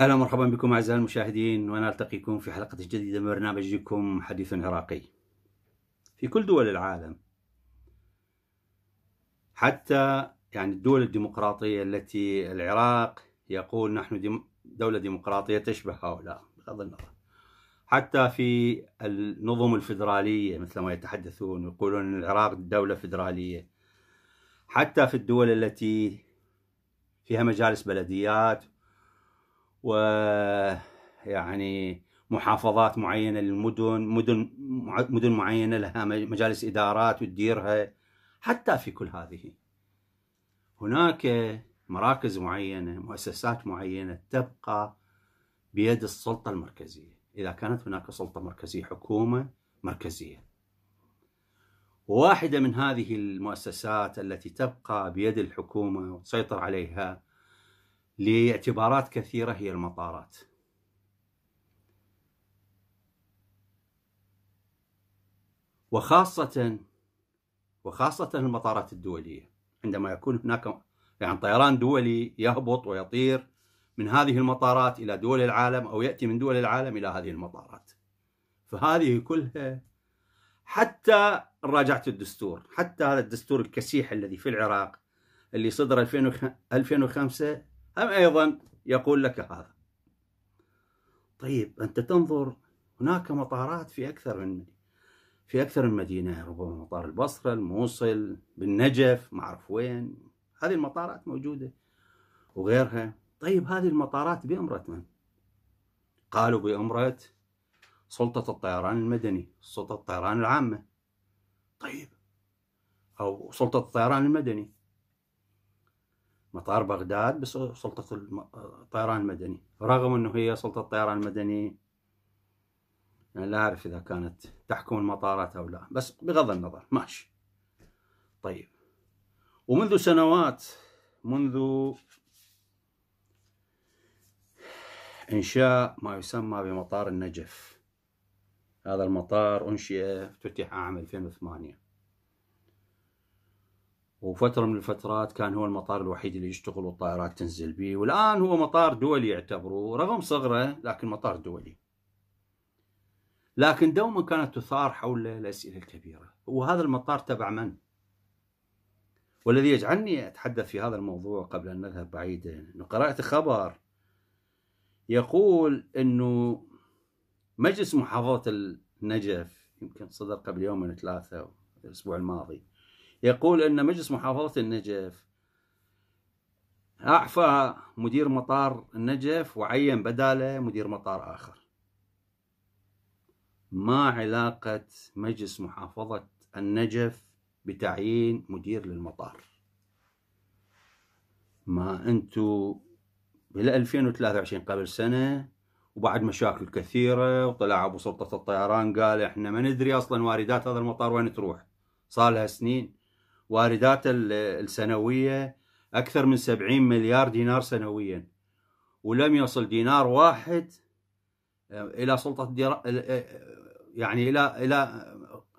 اهلا ومرحبا بكم اعزائي المشاهدين ونلتقيكم في حلقه جديده من برنامجكم حديث عراقي. في كل دول العالم حتى يعني الدول الديمقراطية التي العراق يقول نحن دولة ديمقراطية تشبه هؤلاء بغض النظر حتى في النظم الفدرالية مثل ما يتحدثون يقولون العراق دولة فدرالية حتى في الدول التي فيها مجالس بلديات ويعني محافظات معينة للمدن مدن مدن معينة لها مجالس إدارات وتديرها حتى في كل هذه هناك مراكز معينة مؤسسات معينة تبقى بيد السلطة المركزية إذا كانت هناك سلطة مركزية حكومة مركزية واحدة من هذه المؤسسات التي تبقى بيد الحكومة وتسيطر عليها لاعتبارات كثيرة هي المطارات وخاصة وخاصة المطارات الدولية عندما يكون هناك يعني طيران دولي يهبط ويطير من هذه المطارات إلى دول العالم أو يأتي من دول العالم إلى هذه المطارات فهذه كلها حتى راجعة الدستور حتى هذا الدستور الكسيح الذي في العراق اللي صدر 2005 هم أيضا يقول لك هذا طيب أنت تنظر هناك مطارات في أكثر من مدينة في أكثر من مدينة ربما مطار البصرة الموصل بالنجف ما أعرف وين هذه المطارات موجودة وغيرها طيب هذه المطارات بأمرة من؟ قالوا بأمرة سلطة الطيران المدني سلطة الطيران العامة طيب أو سلطة الطيران المدني مطار بغداد بسلطة الطيران آه، المدني رغم أنه هي سلطة الطيران المدني انا لا أعرف إذا كانت تحكم المطارات أو لا بس بغض النظر ماشي طيب ومنذ سنوات منذ إنشاء ما يسمى بمطار النجف هذا المطار أنشئ افتتح عام 2008 وفترة من الفترات كان هو المطار الوحيد اللي يشتغل والطائرات تنزل به والآن هو مطار دولي يعتبره رغم صغره لكن مطار دولي لكن دوما كانت تثار حول الأسئلة الكبيرة وهذا المطار تبع من؟ والذي يجعلني أتحدث في هذا الموضوع قبل أن نذهب بعيدا أنه قرأت خبر يقول أنه مجلس محافظة النجف يمكن صدر قبل يومين ثلاثة الأسبوع الماضي يقول أن مجلس محافظة النجف أعفى مدير مطار النجف وعين بداله مدير مطار آخر ما علاقة مجلس محافظة النجف بتعيين مدير للمطار ما أنتو بال 2023 قبل سنة وبعد مشاكل كثيرة وطلع أبو سلطة الطيران قال إحنا ما ندري أصلا واردات هذا المطار وين تروح صار لها سنين واردات السنوية أكثر من 70 مليار دينار سنويا ولم يصل دينار واحد آه، الى سلطه الدرا... آه، آه، يعني الى الى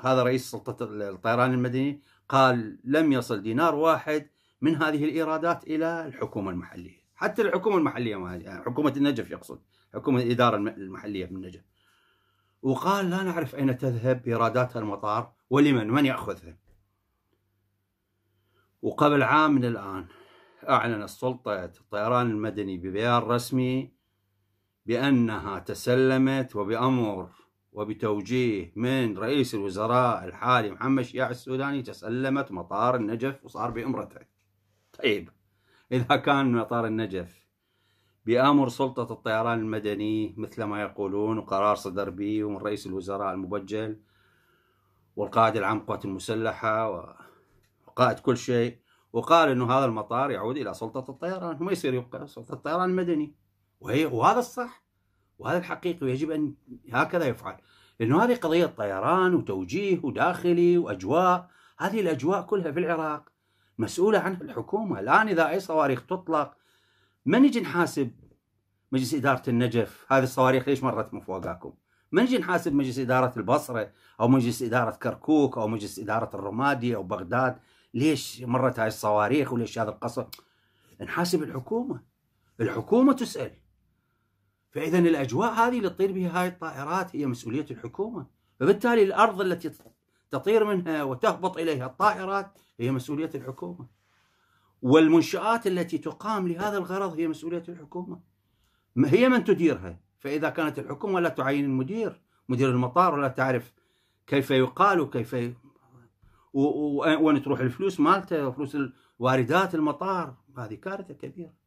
هذا رئيس سلطه الطيران المدني قال لم يصل دينار واحد من هذه الايرادات الى الحكومه المحليه، حتى الحكومه المحليه ما يعني حكومه النجف يقصد، حكومه الاداره المحليه النجف وقال لا نعرف اين تذهب ايرادات المطار ولمن؟ من ياخذها؟ وقبل عام من الان اعلنت سلطه الطيران المدني ببيان رسمي بأنها تسلمت وبأمر وبتوجيه من رئيس الوزراء الحالي محمد شياع السوداني تسلمت مطار النجف وصار بأمرته طيب إذا كان مطار النجف بأمر سلطة الطيران المدني مثل ما يقولون وقرار صدر به ومن رئيس الوزراء المبجل والقائد العام قوات المسلحة وقائد كل شيء وقال أنه هذا المطار يعود إلى سلطة الطيران وما يصير يبقى سلطة الطيران المدني وهي وهذا الصح وهذا الحقيقي ويجب ان هكذا يفعل لانه هذه قضيه طيران وتوجيه وداخلي واجواء هذه الاجواء كلها في العراق مسؤوله عنها الحكومه الان اذا اي صواريخ تطلق ما نجي نحاسب مجلس اداره النجف هذه الصواريخ ليش مرت من فوقكم؟ ما نجي نحاسب مجلس اداره البصره او مجلس اداره كركوك او مجلس اداره الرمادي او بغداد ليش مرت هاي الصواريخ وليش هذا القصف نحاسب الحكومه الحكومه تسال فإذا الأجواء هذه اللي تطير بها هاي الطائرات هي مسؤولية الحكومة فبالتالي الأرض التي تطير منها وتهبط إليها الطائرات هي مسؤولية الحكومة والمنشآت التي تقام لهذا الغرض هي مسؤولية الحكومة هي من تديرها فإذا كانت الحكومة لا تعين المدير مدير المطار ولا تعرف كيف يقال وكيف ي... وين تروح الفلوس مالته وفلوس واردات المطار هذه كارثة كبيرة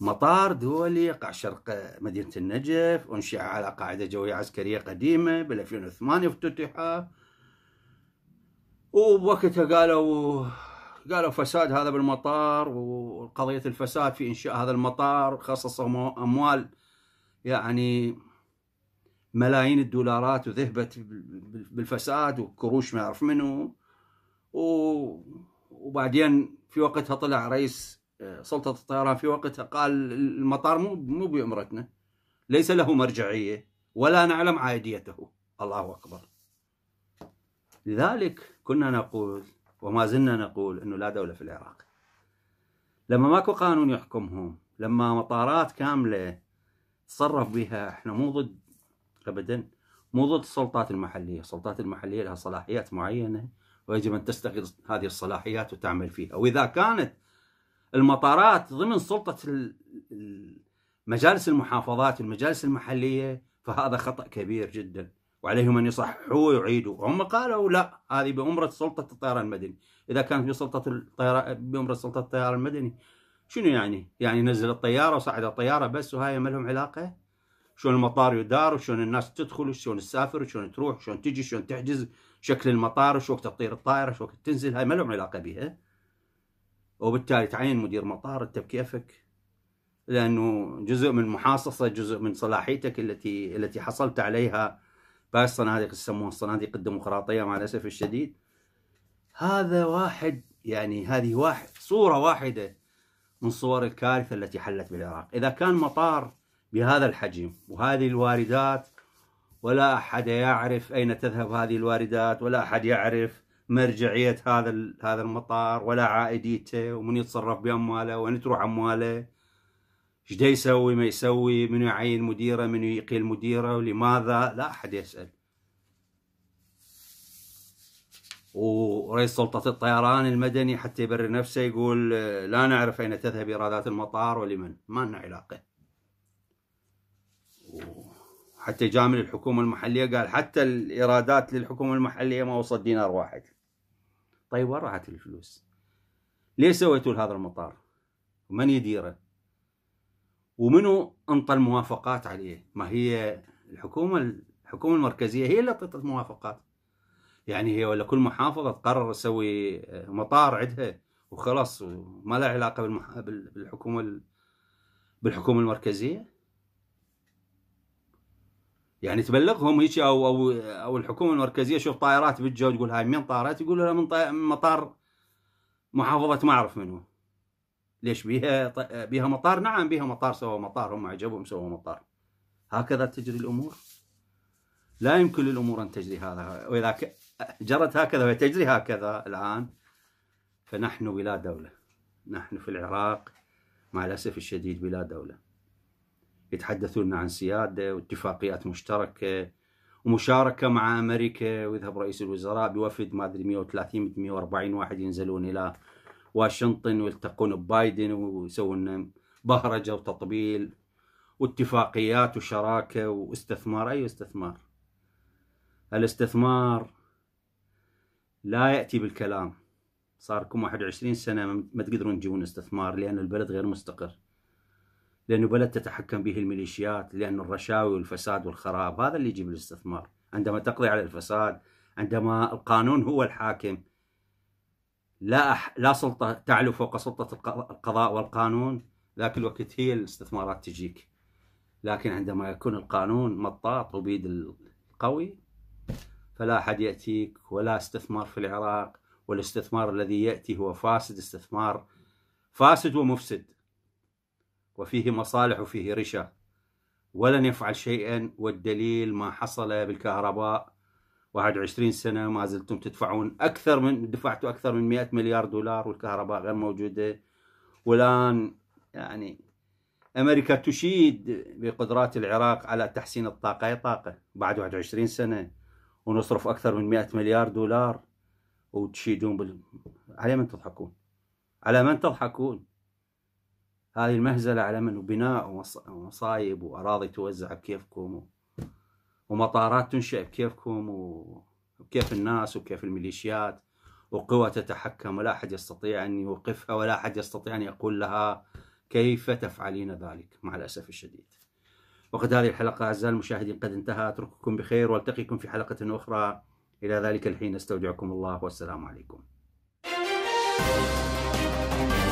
مطار دولي يقع شرق مدينة النجف أنشئ على قاعدة جوية عسكرية قديمة بال 2008 افتتح وبوقتها قالوا قالوا فساد هذا بالمطار وقضية الفساد في إنشاء هذا المطار خصصوا أموال يعني ملايين الدولارات وذهبت بالفساد وكروش ما أعرف منه وبعدين في وقتها طلع رئيس سلطة الطيران في وقتها قال المطار مو مو بأمرتنا ليس له مرجعية ولا نعلم عائديته الله أكبر لذلك كنا نقول وما زلنا نقول أنه لا دولة في العراق لما ماكو قانون يحكمهم لما مطارات كاملة تصرف بها احنا مو ضد أبدا مو ضد السلطات المحلية السلطات المحلية لها صلاحيات معينة ويجب أن تستغل هذه الصلاحيات وتعمل فيها وإذا كانت المطارات ضمن سلطه مجالس المحافظات المجالس المحليه فهذا خطا كبير جدا وعليهم ان يصححوه ويعيدوا هم قالوا لا هذه بامره سلطه الطيران المدني اذا كانت بسلطه الطيران بامره سلطه الطيران المدني شنو يعني؟ يعني نزل الطياره وصعد الطياره بس وهاي ما لهم علاقه؟ شلون المطار يدار وشلون الناس تدخل وشلون تسافر وشلون تروح وشلون تجي وشلون تحجز شكل المطار وش وقت تطير الطائره وش وقت تنزل هاي ما لهم علاقه بها وبالتالي تعين مدير مطار انت بكيفك لانه جزء من محاصصه جزء من صلاحيتك التي التي حصلت عليها الصناديق يسموها الصناديق الديمقراطيه مع الاسف الشديد هذا واحد يعني هذه واحد صوره واحده من صور الكارثه التي حلت بالعراق اذا كان مطار بهذا الحجم وهذه الواردات ولا احد يعرف اين تذهب هذه الواردات ولا احد يعرف مرجعيه هذا هذا المطار ولا عائديته ومن يتصرف بامواله وين تروح امواله ايش يسوي ما يسوي من يعين مديره من يقيل مديره ولماذا لا احد يسال ورئيس سلطة الطيران المدني حتى يبرر نفسه يقول لا نعرف أين تذهب إيرادات المطار ولمن ما لنا علاقة حتى جامل الحكومة المحلية قال حتى الإيرادات للحكومة المحلية ما وصل دينار واحد طيب وين راحت الفلوس ليش سويتوا هذا المطار ومن يديره ومنو انطى الموافقات عليه ما هي الحكومه الحكومه المركزيه هي اللي اعطت الموافقات يعني هي ولا كل محافظه تقرر تسوي مطار عندها وخلاص وما لها علاقه بالمح... بالحكومه بالحكومه المركزيه يعني تبلغهم هيك او او او الحكومه المركزيه شوف طائرات بالجو تقول هاي من طارت يقولوا لها من مطار محافظه ما اعرف منو ليش بيها بيها مطار نعم بيها مطار سووا مطار هم عجبهم سووا مطار هكذا تجري الامور لا يمكن للامور ان تجري هذا واذا جرت هكذا وتجري هكذا الان فنحن بلا دوله نحن في العراق مع الاسف الشديد بلا دوله يتحدثون عن سياده واتفاقيات مشتركه ومشاركه مع امريكا ويذهب رئيس الوزراء بوفد ما ادري 130 140 واحد ينزلون الى واشنطن ويلتقون ببايدن ويسوون بهرجه وتطبيل واتفاقيات وشراكه واستثمار اي أيوة، استثمار الاستثمار لا ياتي بالكلام صار لكم 21 سنه ما تقدرون تجيبون استثمار لان البلد غير مستقر لأنه بلد تتحكم به الميليشيات لأن الرشاوي والفساد والخراب هذا اللي يجيب الاستثمار عندما تقضي على الفساد عندما القانون هو الحاكم لا أح... لا سلطة تعلو فوق سلطة القضاء والقانون ذاك الوقت هي الاستثمارات تجيك لكن عندما يكون القانون مطاط وبيد القوي فلا أحد يأتيك ولا استثمار في العراق والاستثمار الذي يأتي هو فاسد استثمار فاسد ومفسد وفيه مصالح وفيه رشا ولن يفعل شيئا والدليل ما حصل بالكهرباء 21 سنة ما زلتم تدفعون أكثر من دفعتوا أكثر من 100 مليار دولار والكهرباء غير موجودة والآن يعني أمريكا تشيد بقدرات العراق على تحسين الطاقة أي طاقة بعد 21 سنة ونصرف أكثر من 100 مليار دولار وتشيدون بال... على من تضحكون؟ على من تضحكون؟ هذه المهزلة على من وبناء ومصايب وأراضي توزع بكيفكم ومطارات تنشئ بكيفكم وكيف الناس وكيف الميليشيات وقوى تتحكم ولا أحد يستطيع أن يوقفها ولا أحد يستطيع أن يقول لها كيف تفعلين ذلك مع الأسف الشديد وقد هذه الحلقة أعزائي المشاهدين قد انتهى أترككم بخير والتقيكم في حلقة أخرى إلى ذلك الحين أستودعكم الله والسلام عليكم